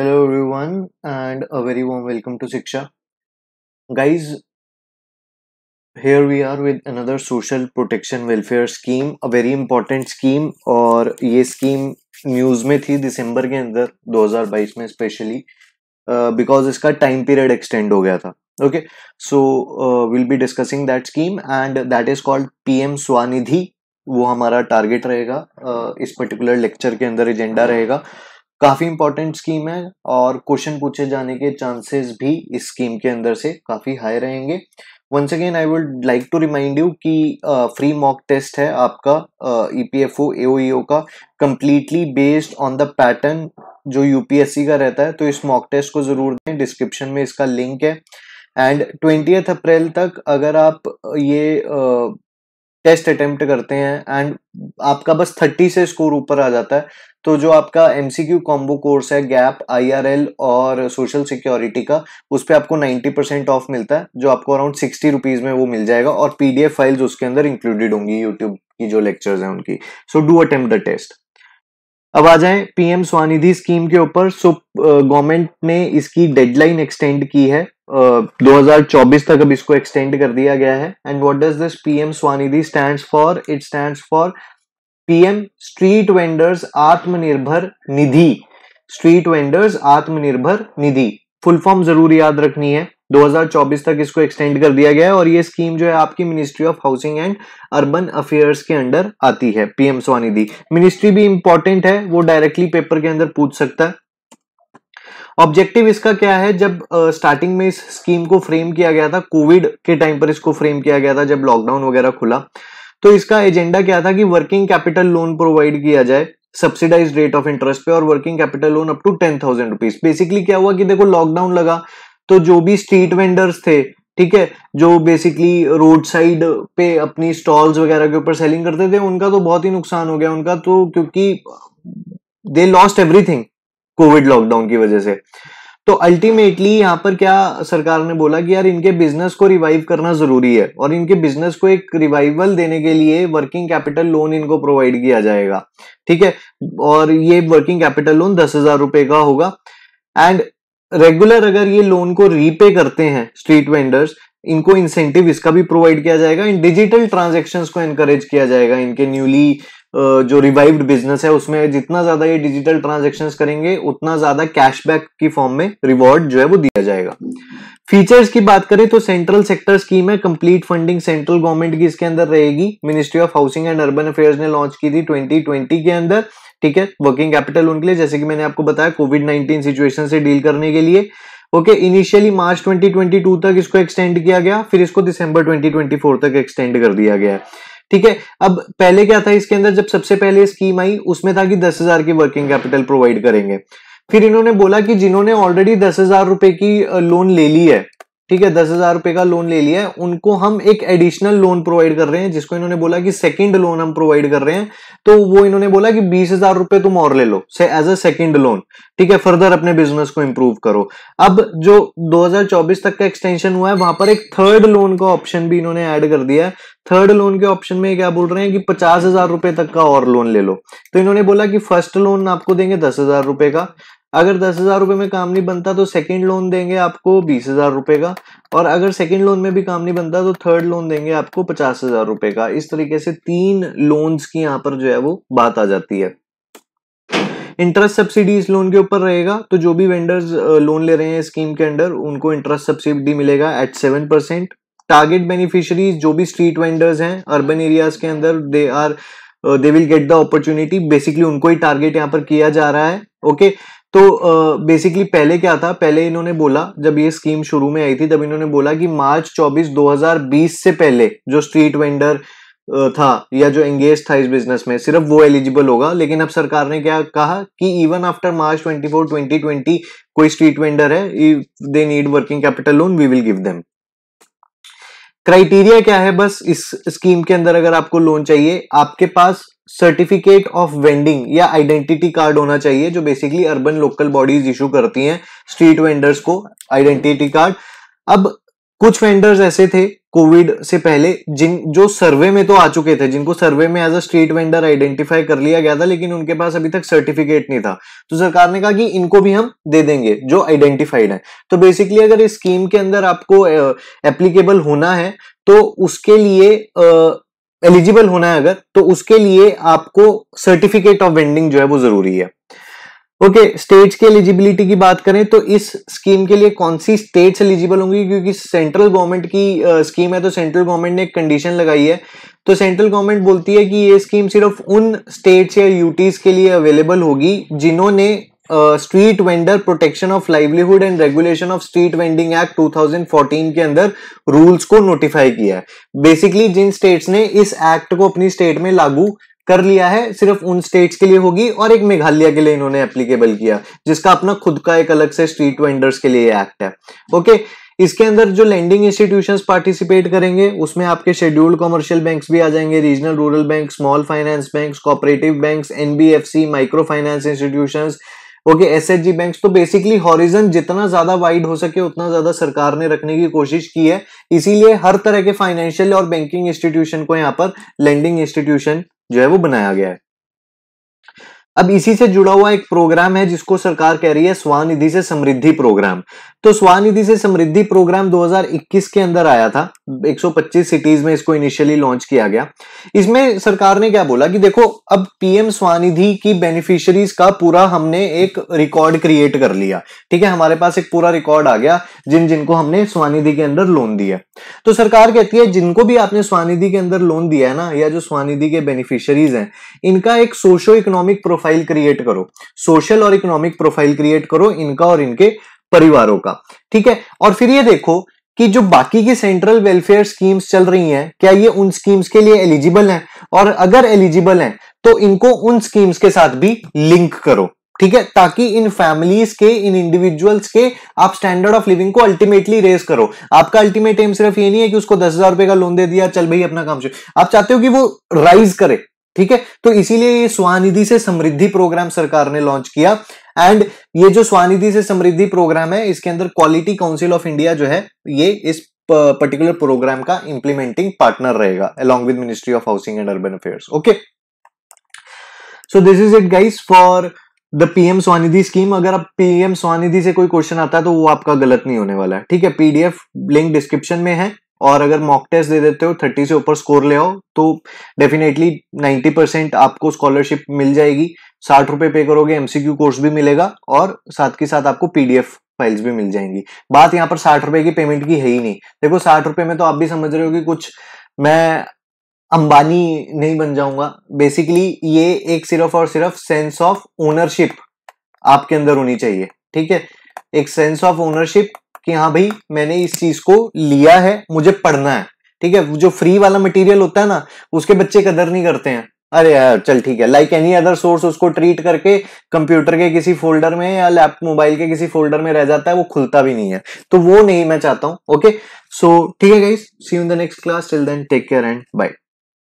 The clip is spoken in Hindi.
Hello everyone and a very warm welcome to Shiksha guys here we are with another social protection welfare scheme a very important scheme और ये स्कीम न्यूज़ में थी दिसंबर के अंदर 2022 में स्पेशली बिकॉज इसका टाइम पीरियड एक्सटेंड हो गया था okay so will be discussing that scheme and that is called P M Svanidhi वो हमारा टारगेट रहेगा uh, इस पर्टिकुलर लेक्चर के अंदर एजेंडा रहेगा uh, काफ़ी इंपॉर्टेंट स्कीम है और क्वेश्चन पूछे जाने के चांसेस भी इस स्कीम के अंदर से काफ़ी हाई रहेंगे once again I would like to remind you कि फ्री मॉक टेस्ट है आपका ई पी एफ ओ का completely based on the pattern जो यूपीएससी का रहता है तो इस मॉक टेस्ट को ज़रूर दें डिस्क्रिप्शन में इसका लिंक है एंड ट्वेंटी अप्रैल तक अगर आप ये टेस्ट uh, अटेम्प्ट करते हैं एंड आपका बस थर्टी से स्कोर ऊपर आ जाता है तो जो आपका एमसीक्यू कॉम्बो कोर्स है गैप आईआरएल और सोशल सिक्योरिटी का उस पर आपको 90 परसेंट ऑफ मिलता है जो आपको अराउंड सिक्सटी रुपीज में वो मिल जाएगा और पीडीएफ फाइल्स उसके अंदर इंक्लूडेड होंगी यूट्यूब की जो लेक्चर्स हैं उनकी so do attempt the test अब आ जाए पीएम स्वानिधि स्कीम के ऊपर सो गवर्नमेंट ने इसकी डेडलाइन एक्सटेंड की है Uh, 2024 तक अब इसको एक्सटेंड कर दिया गया है and what does this PM Svanidhi stands for it stands for PM street vendors Atmanirbhar Nidhi street vendors Atmanirbhar Nidhi full form जरूर याद रखनी है 2024 तक इसको एक्सटेंड कर दिया गया है और ये स्कीम जो है आपकी ministry of housing and urban affairs के अंडर आती है पीएम स्वानिधि मिनिस्ट्री भी इंपॉर्टेंट है वो डायरेक्टली पेपर के अंदर पूछ सकता है ऑब्जेक्टिव इसका क्या है जब स्टार्टिंग uh, में इस स्कीम को फ्रेम किया गया था कोविड के टाइम पर इसको फ्रेम किया गया था जब लॉकडाउन वगैरह खुला तो इसका एजेंडा क्या था कि वर्किंग कैपिटल लोन प्रोवाइड किया जाए सब्सिडाइज रेट ऑफ इंटरेस्ट पे और working capital loan up to ten thousand rupees basically क्या हुआ कि देखो लॉकडाउन लगा तो जो भी स्ट्रीट वेंडर्स थे ठीक है जो बेसिकली रोड साइड पे अपनी स्टॉल्स वगैरह के ऊपर सेलिंग करते थे उनका तो बहुत ही नुकसान हो गया उनका तो क्योंकि they lost everything covid lockdown की वजह से तो अल्टीमेटली यहाँ पर क्या सरकार ने बोला कि यार इनके बिजनेस को रिवाइव करना जरूरी है और इनके बिजनेस को एक रिवाइवल देने के लिए वर्किंग कैपिटल लोन इनको प्रोवाइड किया जाएगा ठीक है और ये वर्किंग कैपिटल लोन दस हजार रुपए का होगा एंड रेगुलर अगर ये लोन को रीपे करते हैं स्ट्रीट वेंडर्स इनको इंसेंटिव इसका भी प्रोवाइड किया जाएगा इन डिजिटल ट्रांजेक्शन को एनकरेज किया जाएगा इनके न्यूली जो रिवाइव्ड बिजनेस है उसमें जितना ज्यादा ये डिजिटल ट्रांजेक्शन करेंगे उतना ज्यादा कैशबैक की फॉर्म में रिवॉर्ड जो है वो दिया जाएगा फीचर्स की बात करें तो सेंट्रल सेक्टर स्कीम है कंप्लीट फंडिंग सेंट्रल गवर्नमेंट की इसके अंदर रहेगी ministry of housing and urban affairs ने लॉन्च की थी 2020 के अंदर ठीक है वर्किंग कैपिटल उनके लिए जैसे कि मैंने आपको बताया कोविड 19 सिचुएशन से डील करने के लिए ओके इनिशियली मार्च 2022 तक इसको एक्सटेंड किया गया फिर इसको दिसंबर 2024 तक एक्सटेंड कर दिया गया है ठीक है अब पहले क्या था इसके अंदर जब सबसे पहले स्कीम आई उसमें था कि दस हजार की वर्किंग कैपिटल प्रोवाइड करेंगे फिर इन्होंने बोला कि जिन्होंने ऑलरेडी दस हजार रुपए की लोन ले ली है ठीक है दस हजार रुपए का लोन ले लिया है उनको हम एक एडिशनल लोन प्रोवाइड कर रहे हैं जिसको इन्होंने बोला कि सेकंड लोन हम प्रोवाइड कर रहे हैं तो वो इन्होंने बोला कि बीस हजार रुपए तुम और ले लो से एज अ सेकंड लोन ठीक है फर्दर अपने बिजनेस को इंप्रूव करो अब जो 2024 तक का एक्सटेंशन हुआ है वहां पर एक थर्ड लोन का ऑप्शन भी इन्होंने ऐड कर दिया है थर्ड लोन के ऑप्शन में क्या बोल रहे हैं कि पचास हजार रुपए तक का और लोन ले लो तो इन्होंने बोला कि फर्स्ट लोन आपको देंगे दस हजार रुपए का अगर दस हजार रुपये में काम नहीं बनता तो सेकंड लोन देंगे आपको बीस हजार रुपये का और अगर सेकंड लोन में भी काम नहीं बनता तो थर्ड लोन देंगे आपको पचास हजार रुपये का इस तरीके से तीन लोन्स की यहाँ पर जो है वो बात आ जाती है इंटरेस्ट सब्सिडी इस लोन के ऊपर रहेगा तो जो भी वेंडर्स लोन ले रहे हैं स्कीम के अंडर उनको इंटरेस्ट सब्सिडी मिलेगा at seven percent target beneficiaries जो भी स्ट्रीट वेंडर्स हैं अर्बन एरियाज के अंदर they are they will get the opportunity basically उनको ही टारगेट यहाँ पर किया जा रहा है ओके okay? तो बेसिकली uh, पहले क्या था पहले इन्होंने बोला जब ये स्कीम शुरू में आई थी तब इन्होंने बोला कि मार्च 24 2020 से पहले जो स्ट्रीट वेंडर था या जो एंगेज था इस बिजनेस में सिर्फ वो एलिजिबल होगा लेकिन अब सरकार ने क्या कहा कि इवन आफ्टर मार्च 24 2020 कोई स्ट्रीट वेंडर है they need working capital loan we will give them criteria क्या है बस इस स्कीम के अंदर अगर आपको लोन चाहिए आपके पास सर्टिफिकेट ऑफ वेंडिंग या आइडेंटिटी कार्ड होना चाहिए जो basically urban local bodies issue करती हैं स्ट्रीट वेंडर्स को आइडेंटिटी कार्ड अब कुछ वेंडर्स ऐसे थे कोविड से पहले जिन जो सर्वे में तो आ चुके थे जिनको सर्वे में as a street vendor identify कर लिया गया था लेकिन उनके पास अभी तक सर्टिफिकेट नहीं था तो सरकार ने कहा कि इनको भी हम दे देंगे जो आइडेंटिफाइड है तो बेसिकली अगर इस स्कीम के अंदर आपको एप्लीकेबल होना है तो उसके लिए एलिजिबल होना है अगर तो उसके लिए आपको सर्टिफिकेट ऑफ वेंडिंग जो है वो जरूरी है ओके okay, स्टेट्स की एलिजिबिलिटी की बात करें तो इस स्कीम के लिए कौन सी स्टेट्स एलिजिबल होंगी क्योंकि सेंट्रल गवर्नमेंट की स्कीम है तो सेंट्रल गवर्नमेंट ने एक कंडीशन लगाई है तो सेंट्रल गवर्नमेंट बोलती है कि ये स्कीम सिर्फ उन स्टेट्स या यूटीज के लिए अवेलेबल होगी जिन्होंने street vendor protection of livelihood and regulation of street vending act 2014 के अंदर रूल्स को नोटिफाई किया है बेसिकली जिन स्टेट्स ने इस एक्ट को अपनी स्टेट में लागू कर लिया है सिर्फ उन स्टेट्स के लिए होगी और एक मेघालय के लिए इन्होंने एप्लीकेबल किया जिसका अपना खुद का एक अलग से स्ट्रीट वेंडर्स के लिए एक्ट है ओके इसके अंदर जो लैंडिंग इंस्टीट्यूशंस पार्टिसिपेट करेंगे उसमें आपके शेड्यूल्ड कमर्शियल बैंक्स भी आ जाएंगे regional rural bank small finance bank cooperative bank NBFC micro finance institutions okay S H G bank तो बेसिकली हॉरिजन जितना ज्यादा वाइड हो सके उतना ज्यादा सरकार ने रखने की कोशिश की है इसीलिए हर तरह के फाइनेंशियल और बैंकिंग इंस्टीट्यूशन को यहां पर लेंडिंग इंस्टीट्यूशन जो है वो बनाया गया है अब इसी से जुड़ा हुआ एक प्रोग्राम है जिसको सरकार कह रही है स्वानिधि से समृद्धि प्रोग्राम तो स्वानिधि से समृद्धि प्रोग्राम 2021 के अंदर आया था 125 सिटीज में इसको इनिशियली लॉन्च किया गया इसमें सरकार ने क्या बोला कि देखो अब पीएम स्वानिधि की बेनिफिशरीज का पूरा हमने एक रिकॉर्ड क्रिएट कर लिया ठीक है हमारे पास एक पूरा रिकॉर्ड आ गया जिन जिनको हमने स्वानिधि के अंदर लोन दिया तो सरकार कहती है जिनको भी आपने स्वानिधि के अंदर लोन दिया है ना या जो स्वानिधि के बेनिफिशरीज हैं इनका एक सोशो इकोनॉमिक प्रोफाइल क्रिएट करो सोशल और इकोनॉमिक प्रोफाइल क्रिएट करो इनका और इनके परिवारों का ठीक है और फिर ये देखो कि जो बाकी की सेंट्रल वेलफेयर स्कीम्स चल रही हैं क्या ये उन स्कीम्स के लिए एलिजिबल हैं और अगर एलिजिबल हैं तो इनको उन स्कीम्स के साथ भी लिंक करो ठीक है ताकि इन फैमिलीज के इन इंडिविजुअल्स के आप स्टैंडर्ड ऑफ लिविंग को अल्टीमेटली रेस करो आपका अल्टीमेट एम सिर्फ ये नहीं है कि उसको दस हजार रुपए का लोन दे दिया चल भाई अपना काम शुरू आप चाहते हो कि वो राइज करे ठीक है तो इसीलिए ये स्वानिधि से समृद्धि प्रोग्राम सरकार ने लॉन्च किया एंड ये जो स्वानिधि से समृद्धि प्रोग्राम है इसके अंदर क्वालिटी काउंसिल ऑफ इंडिया जो है ये इस पर्टिकुलर प्रोग्राम का इंप्लीमेंटिंग पार्टनर रहेगा along with ministry of housing and urban affairs okay so this is it guys for the PM Svanidhi scheme अगर आप पीएम स्वानिधि से कोई क्वेश्चन आता है तो वो आपका गलत नहीं होने वाला है ठीक है पीडीएफ लिंक डिस्क्रिप्शन में है और अगर मॉक टेस्ट दे देते हो थर्टी से ऊपर स्कोर ले आओ तो डेफिनेटली नाइन्टी परसेंट आपको स्कॉलरशिप मिल जाएगी साठ रुपए पे करोगे एमसीक्यू कोर्स भी मिलेगा और साथ के साथ आपको पीडीएफ फाइल्स भी मिल जाएंगी बात यहाँ पर साठ रुपए की पेमेंट की है ही नहीं देखो साठ रुपए में तो आप भी समझ रहे हो कि कुछ मैं अंबानी नहीं बन जाऊंगा बेसिकली ये एक सिर्फ और सिर्फ सेंस ऑफ ओनरशिप आपके अंदर होनी चाहिए ठीक है एक सेंस ऑफ ओनरशिप कि हाँ भाई मैंने इस चीज को लिया है मुझे पढ़ना है ठीक है जो फ्री वाला मटेरियल होता है ना उसके बच्चे कदर नहीं करते हैं अरे यार चल ठीक है लाइक एनी अदर सोर्स उसको ट्रीट करके कंप्यूटर के किसी फोल्डर में या लैप मोबाइल के किसी फोल्डर में रह जाता है वो खुलता भी नहीं है तो वो नहीं मैं चाहता हूँ ओके सो ठीक है guys see you in the next class till then take care and bye